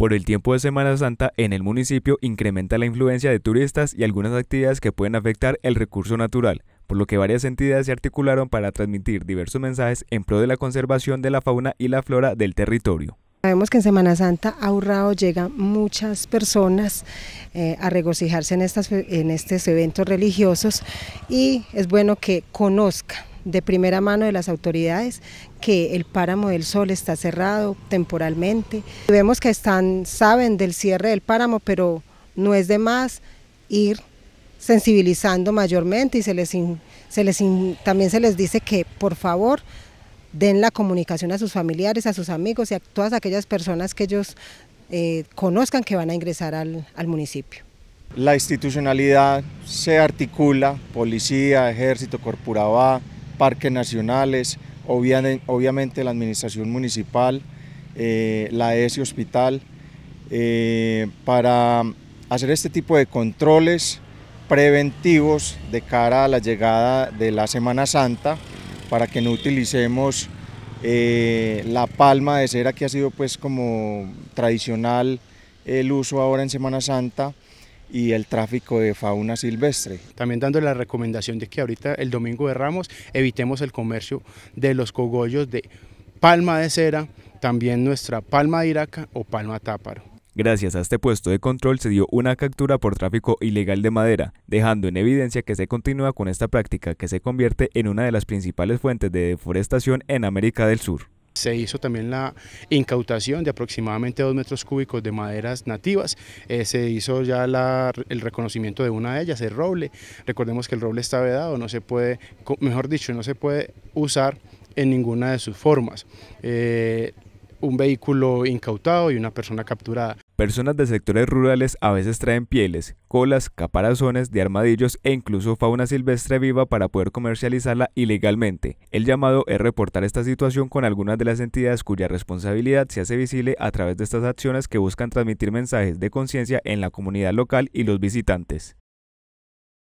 Por el tiempo de Semana Santa en el municipio incrementa la influencia de turistas y algunas actividades que pueden afectar el recurso natural, por lo que varias entidades se articularon para transmitir diversos mensajes en pro de la conservación de la fauna y la flora del territorio. Sabemos que en Semana Santa a Urrao llegan muchas personas eh, a regocijarse en, en estos eventos religiosos y es bueno que conozcan de primera mano de las autoridades que el páramo del sol está cerrado temporalmente. Vemos que están, saben del cierre del páramo, pero no es de más ir sensibilizando mayormente y se les, se les también se les dice que por favor den la comunicación a sus familiares, a sus amigos y a todas aquellas personas que ellos eh, conozcan que van a ingresar al, municipio. La institucionalidad se articula, policía, ejército, Corporaba parques nacionales, obviamente la administración municipal, eh, la ESI Hospital, eh, para hacer este tipo de controles preventivos de cara a la llegada de la Semana Santa, para que no utilicemos eh, la palma de cera que ha sido pues como tradicional el uso ahora en Semana Santa, y el tráfico de fauna silvestre. También dando la recomendación de que ahorita el domingo de Ramos evitemos el comercio de los cogollos de palma de cera, también nuestra palma de iraca o palma táparo. Gracias a este puesto de control se dio una captura por tráfico ilegal de madera, dejando en evidencia que se continúa con esta práctica que se convierte en una de las principales fuentes de deforestación en América del Sur se hizo también la incautación de aproximadamente 2 metros cúbicos de maderas nativas, eh, se hizo ya la, el reconocimiento de una de ellas, el roble. Recordemos que el roble está vedado, no se puede, mejor dicho, no se puede usar en ninguna de sus formas. Eh, un vehículo incautado y una persona capturada. Personas de sectores rurales a veces traen pieles, colas, caparazones de armadillos e incluso fauna silvestre viva para poder comercializarla ilegalmente. El llamado es reportar esta situación con algunas de las entidades cuya responsabilidad se hace visible a través de estas acciones que buscan transmitir mensajes de conciencia en la comunidad local y los visitantes.